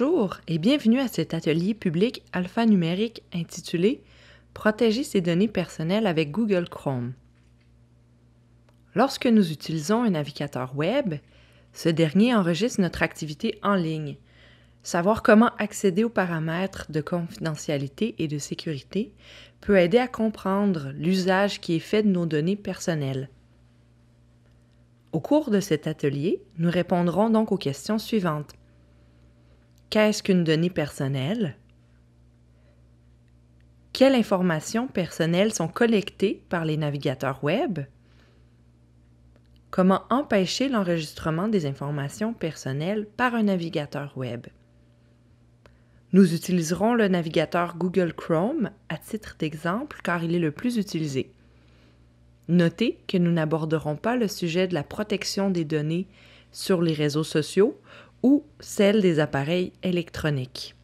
Bonjour et bienvenue à cet atelier public alphanumérique intitulé Protéger ses données personnelles avec Google Chrome. Lorsque nous utilisons un navigateur Web, ce dernier enregistre notre activité en ligne. Savoir comment accéder aux paramètres de confidentialité et de sécurité peut aider à comprendre l'usage qui est fait de nos données personnelles. Au cours de cet atelier, nous répondrons donc aux questions suivantes. Qu'est-ce qu'une donnée personnelle? Quelles informations personnelles sont collectées par les navigateurs Web? Comment empêcher l'enregistrement des informations personnelles par un navigateur Web? Nous utiliserons le navigateur Google Chrome à titre d'exemple car il est le plus utilisé. Notez que nous n'aborderons pas le sujet de la protection des données sur les réseaux sociaux ou celle des appareils électroniques.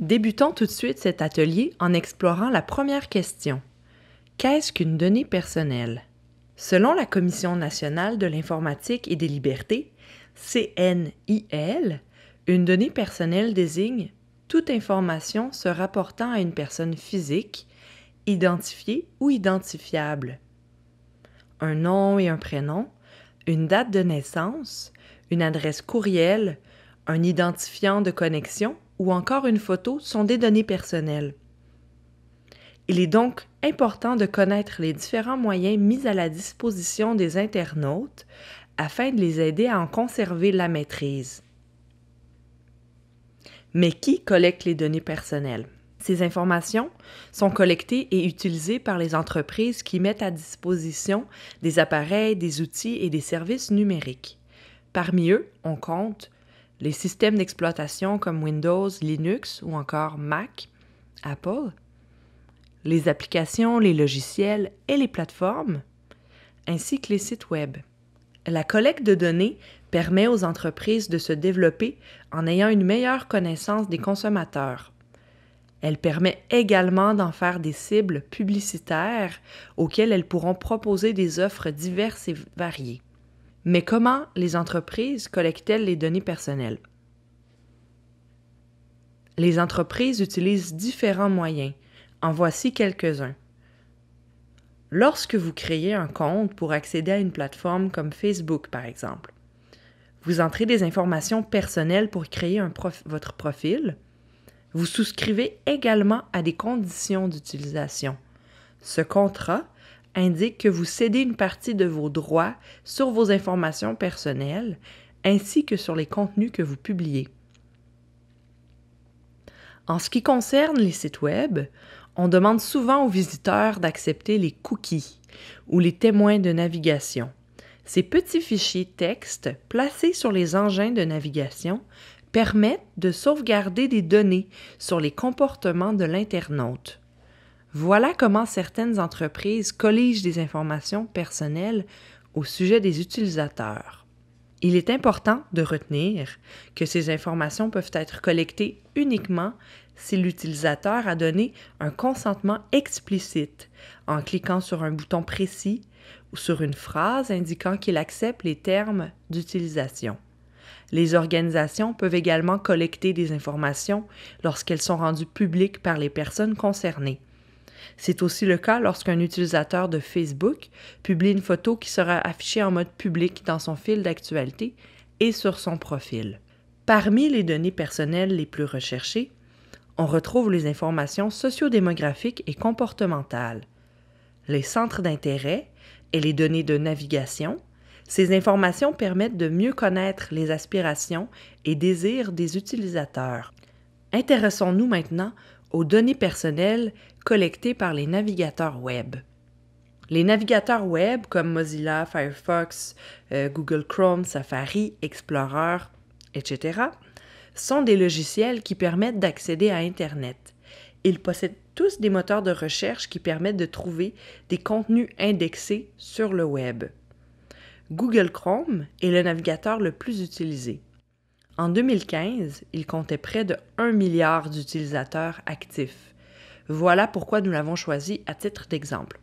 Débutons tout de suite cet atelier en explorant la première question. Qu'est-ce qu'une donnée personnelle? Selon la Commission nationale de l'informatique et des libertés, CNIL, une donnée personnelle désigne toute information se rapportant à une personne physique, identifiée ou identifiable. Un nom et un prénom, une date de naissance, une adresse courriel, un identifiant de connexion ou encore une photo sont des données personnelles. Il est donc important de connaître les différents moyens mis à la disposition des internautes afin de les aider à en conserver la maîtrise. Mais qui collecte les données personnelles ces informations sont collectées et utilisées par les entreprises qui mettent à disposition des appareils, des outils et des services numériques. Parmi eux, on compte les systèmes d'exploitation comme Windows, Linux ou encore Mac, Apple, les applications, les logiciels et les plateformes, ainsi que les sites Web. La collecte de données permet aux entreprises de se développer en ayant une meilleure connaissance des consommateurs, elle permet également d'en faire des cibles publicitaires auxquelles elles pourront proposer des offres diverses et variées. Mais comment les entreprises collectent-elles les données personnelles? Les entreprises utilisent différents moyens. En voici quelques-uns. Lorsque vous créez un compte pour accéder à une plateforme comme Facebook, par exemple, vous entrez des informations personnelles pour créer votre profil, vous souscrivez également à des conditions d'utilisation. Ce contrat indique que vous cédez une partie de vos droits sur vos informations personnelles ainsi que sur les contenus que vous publiez. En ce qui concerne les sites Web, on demande souvent aux visiteurs d'accepter les cookies ou les témoins de navigation. Ces petits fichiers texte placés sur les engins de navigation permettent de sauvegarder des données sur les comportements de l'internaute. Voilà comment certaines entreprises colligent des informations personnelles au sujet des utilisateurs. Il est important de retenir que ces informations peuvent être collectées uniquement si l'utilisateur a donné un consentement explicite en cliquant sur un bouton précis ou sur une phrase indiquant qu'il accepte les termes d'utilisation. Les organisations peuvent également collecter des informations lorsqu'elles sont rendues publiques par les personnes concernées. C'est aussi le cas lorsqu'un utilisateur de Facebook publie une photo qui sera affichée en mode public dans son fil d'actualité et sur son profil. Parmi les données personnelles les plus recherchées, on retrouve les informations sociodémographiques et comportementales, les centres d'intérêt et les données de navigation, ces informations permettent de mieux connaître les aspirations et désirs des utilisateurs. Intéressons-nous maintenant aux données personnelles collectées par les navigateurs Web. Les navigateurs Web comme Mozilla, Firefox, euh, Google Chrome, Safari, Explorer, etc., sont des logiciels qui permettent d'accéder à Internet. Ils possèdent tous des moteurs de recherche qui permettent de trouver des contenus indexés sur le Web. Google Chrome est le navigateur le plus utilisé. En 2015, il comptait près de 1 milliard d'utilisateurs actifs. Voilà pourquoi nous l'avons choisi à titre d'exemple.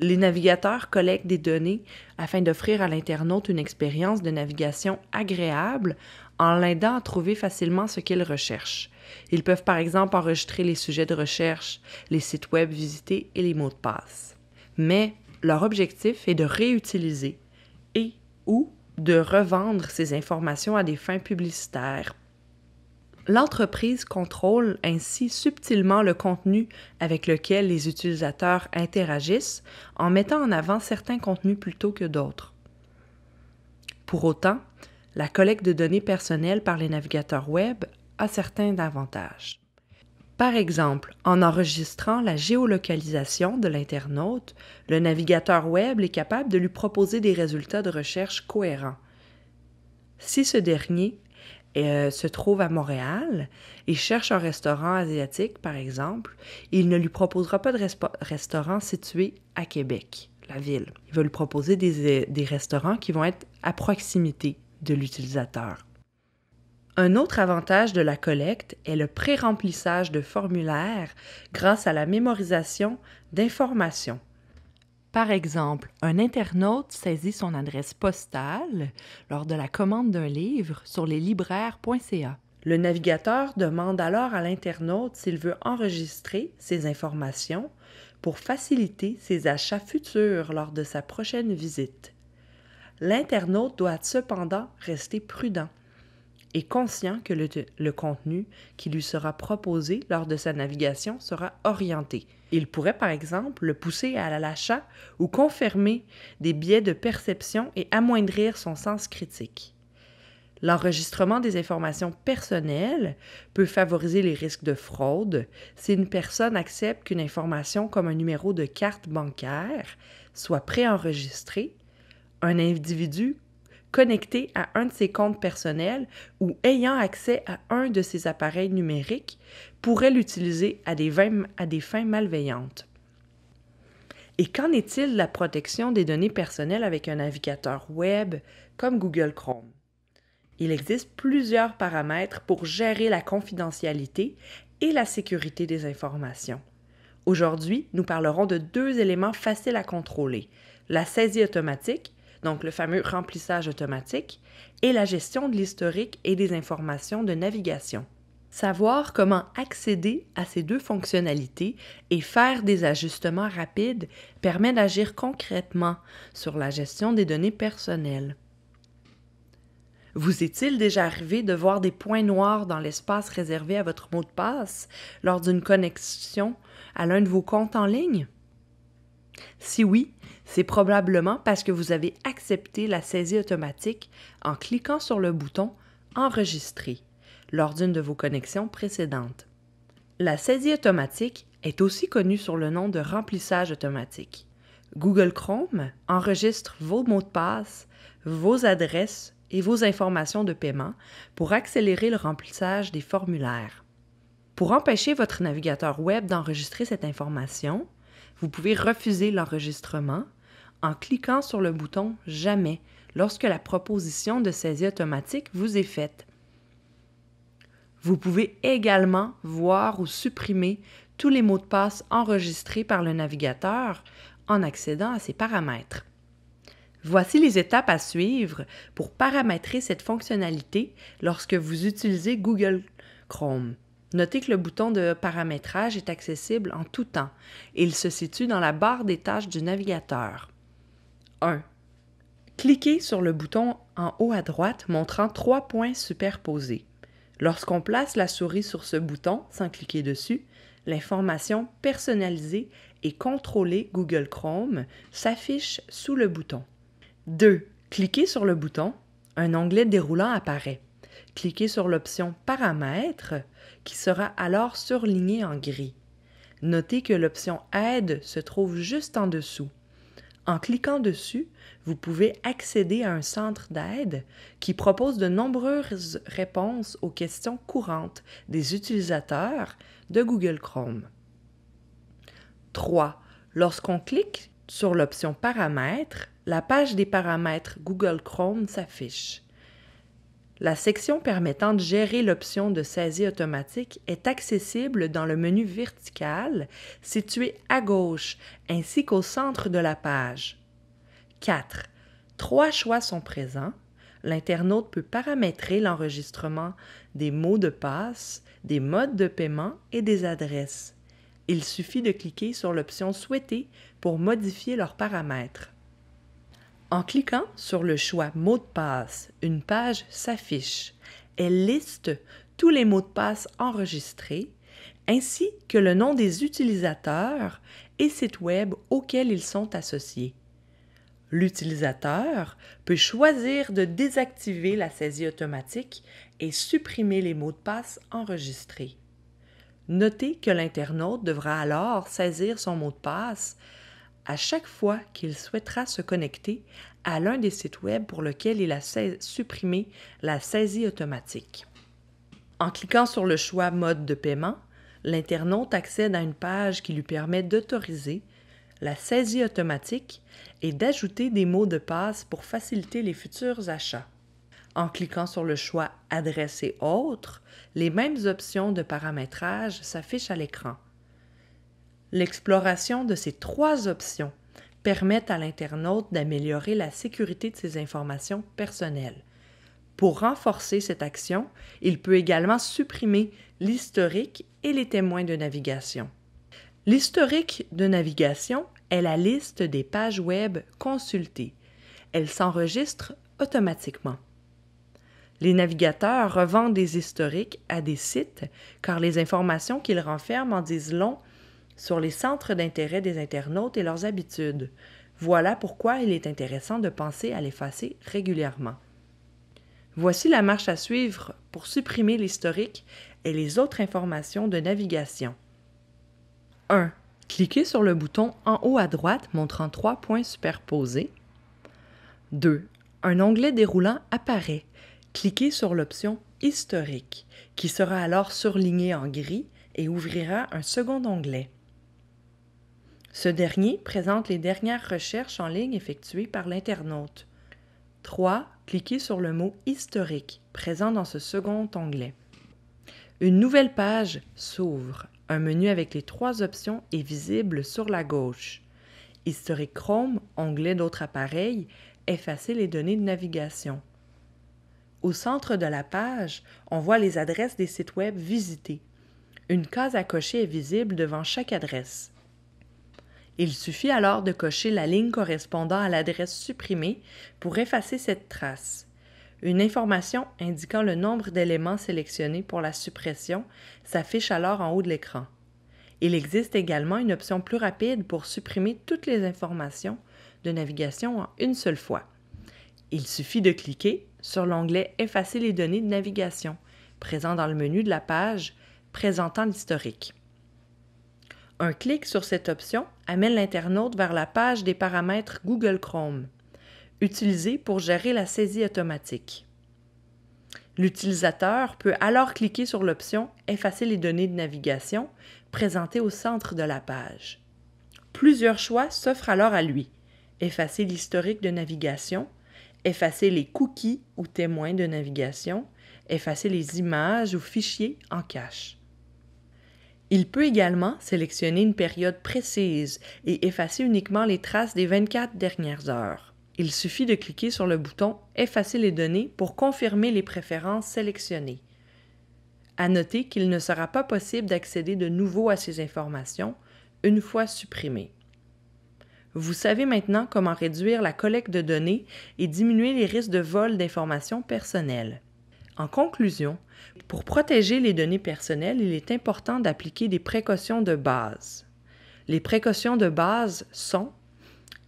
Les navigateurs collectent des données afin d'offrir à l'internaute une expérience de navigation agréable en l'aidant à trouver facilement ce qu'il recherche. Ils peuvent par exemple enregistrer les sujets de recherche, les sites web visités et les mots de passe. Mais leur objectif est de réutiliser ou de revendre ces informations à des fins publicitaires. L'entreprise contrôle ainsi subtilement le contenu avec lequel les utilisateurs interagissent en mettant en avant certains contenus plutôt que d'autres. Pour autant, la collecte de données personnelles par les navigateurs Web a certains avantages. Par exemple, en enregistrant la géolocalisation de l'internaute, le navigateur Web est capable de lui proposer des résultats de recherche cohérents. Si ce dernier euh, se trouve à Montréal et cherche un restaurant asiatique, par exemple, il ne lui proposera pas de restaurant situé à Québec, la ville. Il va lui proposer des euh, restaurants qui vont être à proximité de l'utilisateur. Un autre avantage de la collecte est le pré-remplissage de formulaires grâce à la mémorisation d'informations. Par exemple, un internaute saisit son adresse postale lors de la commande d'un livre sur leslibraires.ca. Le navigateur demande alors à l'internaute s'il veut enregistrer ces informations pour faciliter ses achats futurs lors de sa prochaine visite. L'internaute doit cependant rester prudent et conscient que le, contenu qui lui sera proposé lors de sa navigation sera orienté. Il pourrait par exemple le pousser à l'achat ou confirmer des biais de perception et amoindrir son sens critique. L'enregistrement des informations personnelles peut favoriser les risques de fraude si une personne accepte qu'une information comme un numéro de carte bancaire soit préenregistrée un individu connecté à un de ses comptes personnels ou ayant accès à un de ses appareils numériques pourrait l'utiliser à, à des fins malveillantes. Et qu'en est-il de la protection des données personnelles avec un navigateur web comme Google Chrome? Il existe plusieurs paramètres pour gérer la confidentialité et la sécurité des informations. Aujourd'hui, nous parlerons de deux éléments faciles à contrôler, la saisie automatique donc le fameux remplissage automatique, et la gestion de l'historique et des informations de navigation. Savoir comment accéder à ces deux fonctionnalités et faire des ajustements rapides permet d'agir concrètement sur la gestion des données personnelles. Vous est-il déjà arrivé de voir des points noirs dans l'espace réservé à votre mot de passe lors d'une connexion à l'un de vos comptes en ligne? Si oui, c'est probablement parce que vous avez accepté la saisie automatique en cliquant sur le bouton Enregistrer lors d'une de vos connexions précédentes. La saisie automatique est aussi connue sous le nom de remplissage automatique. Google Chrome enregistre vos mots de passe, vos adresses et vos informations de paiement pour accélérer le remplissage des formulaires. Pour empêcher votre navigateur Web d'enregistrer cette information, vous pouvez refuser l'enregistrement en cliquant sur le bouton Jamais lorsque la proposition de saisie automatique vous est faite. Vous pouvez également voir ou supprimer tous les mots de passe enregistrés par le navigateur en accédant à ces paramètres. Voici les étapes à suivre pour paramétrer cette fonctionnalité lorsque vous utilisez Google Chrome. Notez que le bouton de paramétrage est accessible en tout temps. Il se situe dans la barre des tâches du navigateur. 1. Cliquez sur le bouton en haut à droite montrant trois points superposés. Lorsqu'on place la souris sur ce bouton sans cliquer dessus, l'information personnalisée et contrôlée Google Chrome s'affiche sous le bouton. 2. Cliquez sur le bouton, un onglet déroulant apparaît. Cliquez sur l'option Paramètres qui sera alors surlignée en gris. Notez que l'option Aide se trouve juste en dessous. En cliquant dessus, vous pouvez accéder à un centre d'aide qui propose de nombreuses réponses aux questions courantes des utilisateurs de Google Chrome. 3. Lorsqu'on clique sur l'option Paramètres, la page des paramètres Google Chrome s'affiche. La section permettant de gérer l'option de saisie automatique est accessible dans le menu vertical situé à gauche ainsi qu'au centre de la page. 4. Trois choix sont présents. L'internaute peut paramétrer l'enregistrement des mots de passe, des modes de paiement et des adresses. Il suffit de cliquer sur l'option souhaitée pour modifier leurs paramètres. En cliquant sur le choix Mot de passe, une page s'affiche. Elle liste tous les mots de passe enregistrés, ainsi que le nom des utilisateurs et sites web auxquels ils sont associés. L'utilisateur peut choisir de désactiver la saisie automatique et supprimer les mots de passe enregistrés. Notez que l'internaute devra alors saisir son mot de passe à chaque fois qu'il souhaitera se connecter à l'un des sites web pour lequel il a supprimé la saisie automatique. En cliquant sur le choix Mode de paiement, l'internaute accède à une page qui lui permet d'autoriser la saisie automatique et d'ajouter des mots de passe pour faciliter les futurs achats. En cliquant sur le choix Adresse et autres, les mêmes options de paramétrage s'affichent à l'écran L'exploration de ces trois options permet à l'internaute d'améliorer la sécurité de ses informations personnelles. Pour renforcer cette action, il peut également supprimer l'historique et les témoins de navigation. L'historique de navigation est la liste des pages Web consultées. Elle s'enregistre automatiquement. Les navigateurs revendent des historiques à des sites car les informations qu'ils renferment en disent long sur les centres d'intérêt des internautes et leurs habitudes. Voilà pourquoi il est intéressant de penser à l'effacer régulièrement. Voici la marche à suivre pour supprimer l'historique et les autres informations de navigation. 1. Cliquez sur le bouton en haut à droite montrant trois points superposés. 2. Un onglet déroulant apparaît. Cliquez sur l'option Historique, qui sera alors surlignée en gris et ouvrira un second onglet. Ce dernier présente les dernières recherches en ligne effectuées par l'internaute. 3. Cliquez sur le mot historique présent dans ce second onglet. Une nouvelle page s'ouvre. Un menu avec les trois options est visible sur la gauche. Historique Chrome, onglet d'autres appareils, effacer les données de navigation. Au centre de la page, on voit les adresses des sites web visités. Une case à cocher est visible devant chaque adresse. Il suffit alors de cocher la ligne correspondant à l'adresse supprimée pour effacer cette trace. Une information indiquant le nombre d'éléments sélectionnés pour la suppression s'affiche alors en haut de l'écran. Il existe également une option plus rapide pour supprimer toutes les informations de navigation en une seule fois. Il suffit de cliquer sur l'onglet Effacer les données de navigation, présent dans le menu de la page Présentant l'historique. Un clic sur cette option amène l'internaute vers la page des paramètres Google Chrome, utilisée pour gérer la saisie automatique. L'utilisateur peut alors cliquer sur l'option Effacer les données de navigation présentée au centre de la page. Plusieurs choix s'offrent alors à lui. Effacer l'historique de navigation, effacer les cookies ou témoins de navigation, effacer les images ou fichiers en cache. Il peut également sélectionner une période précise et effacer uniquement les traces des 24 dernières heures. Il suffit de cliquer sur le bouton Effacer les données pour confirmer les préférences sélectionnées. À noter qu'il ne sera pas possible d'accéder de nouveau à ces informations une fois supprimées. Vous savez maintenant comment réduire la collecte de données et diminuer les risques de vol d'informations personnelles. En conclusion, pour protéger les données personnelles, il est important d'appliquer des précautions de base. Les précautions de base sont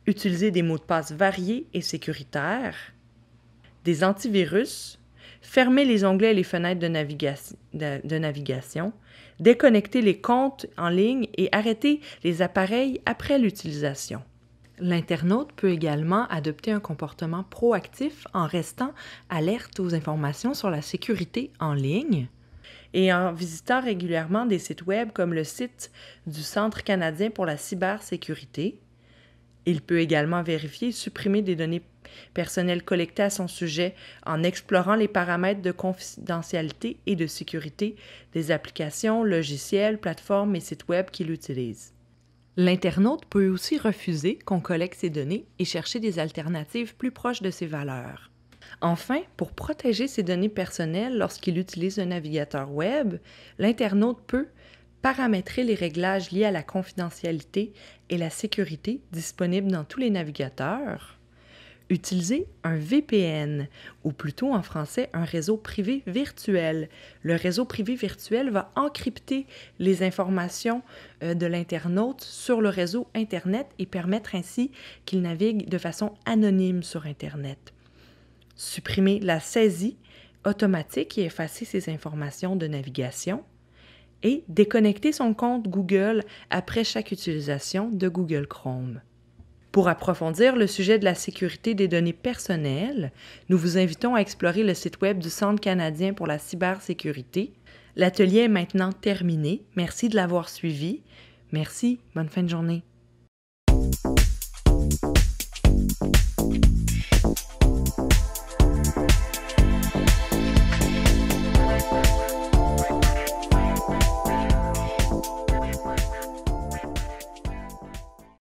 utiliser des mots de passe variés et sécuritaires, des antivirus, fermer les onglets et les fenêtres de, navigation, déconnecter les comptes en ligne et arrêter les appareils après l'utilisation. L'internaute peut également adopter un comportement proactif en restant alerte aux informations sur la sécurité en ligne et en visitant régulièrement des sites web comme le site du Centre canadien pour la cybersécurité. Il peut également vérifier et supprimer des données personnelles collectées à son sujet en explorant les paramètres de confidentialité et de sécurité des applications, logiciels, plateformes et sites web qu'il utilise. L'internaute peut aussi refuser qu'on collecte ses données et chercher des alternatives plus proches de ses valeurs. Enfin, pour protéger ses données personnelles lorsqu'il utilise un navigateur web, l'internaute peut paramétrer les réglages liés à la confidentialité et la sécurité disponibles dans tous les navigateurs, Utiliser un VPN, ou plutôt en français un réseau privé virtuel. Le réseau privé virtuel va encrypter les informations euh, de l'internaute sur le réseau Internet et permettre ainsi qu'il navigue de façon anonyme sur Internet. Supprimer la saisie automatique et effacer ses informations de navigation et déconnecter son compte Google après chaque utilisation de Google Chrome. Pour approfondir le sujet de la sécurité des données personnelles, nous vous invitons à explorer le site Web du Centre canadien pour la cybersécurité. L'atelier est maintenant terminé. Merci de l'avoir suivi. Merci. Bonne fin de journée.